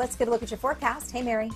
Let's get a look at your forecast. Hey, Mary.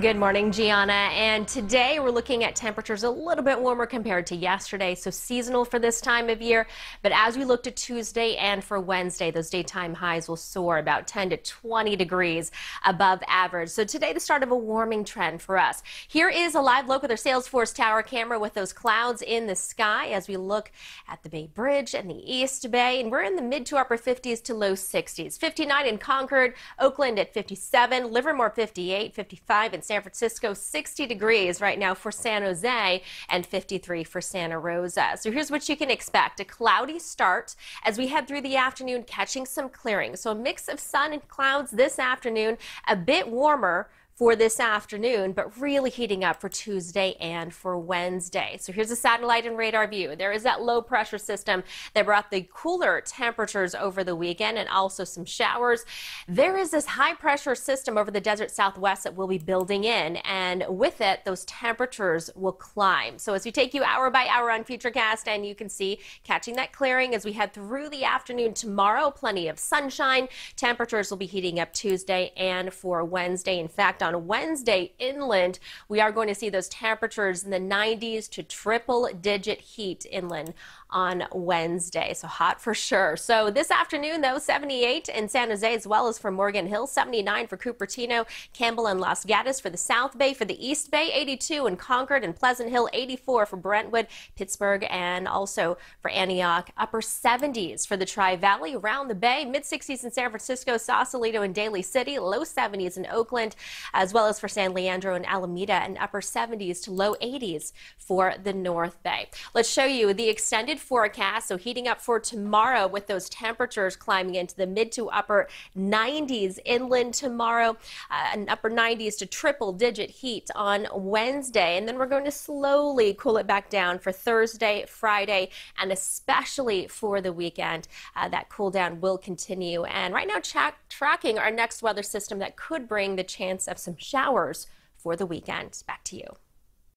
Good morning, Gianna. And today we're looking at temperatures a little bit warmer compared to yesterday, so seasonal for this time of year. But as we look to Tuesday and for Wednesday, those daytime highs will soar about 10 to 20 degrees above average. So today, the start of a warming trend for us. Here is a live look with our Salesforce Tower camera with those clouds in the sky as we look at the Bay Bridge and the East Bay. And we're in the mid to upper 50s to low 60s. 59 in Concord, Oakland at 57, Livermore 58, 55 in San Francisco, 60 degrees right now for San Jose, and 53 for Santa Rosa. So here's what you can expect a cloudy start as we head through the afternoon, catching some clearing. So a mix of sun and clouds this afternoon, a bit warmer for this afternoon, but really heating up for Tuesday and for Wednesday. So here's a satellite and radar view. There is that low pressure system that brought the cooler temperatures over the weekend and also some showers. There is this high pressure system over the desert southwest that will be building in, and with it, those temperatures will climb. So as we take you hour by hour on Futurecast, and you can see catching that clearing as we head through the afternoon tomorrow, plenty of sunshine. Temperatures will be heating up Tuesday and for Wednesday. In fact, on on Wednesday inland, we are going to see those temperatures in the 90s to triple digit heat inland on Wednesday. So hot for sure. So this afternoon, though, 78 in San Jose as well as for Morgan Hill, 79 for Cupertino, Campbell, and Las Gatas for the South Bay. For the East Bay, 82 in Concord and Pleasant Hill, 84 for Brentwood, Pittsburgh, and also for Antioch. Upper 70s for the Tri Valley, around the Bay, mid 60s in San Francisco, Sausalito, and Daly City, low 70s in Oakland, as well as for San Leandro and Alameda and upper 70s to low 80s for the North Bay. Let's show you the extended forecast. So heating up for tomorrow with those temperatures climbing into the mid to upper 90s inland tomorrow uh, and upper 90s to triple digit heat on Wednesday. And then we're going to slowly cool it back down for Thursday, Friday, and especially for the weekend. Uh, that cool down will continue. And right now, tra tracking our next weather system that could bring the chance of some showers for the weekend. Back to you.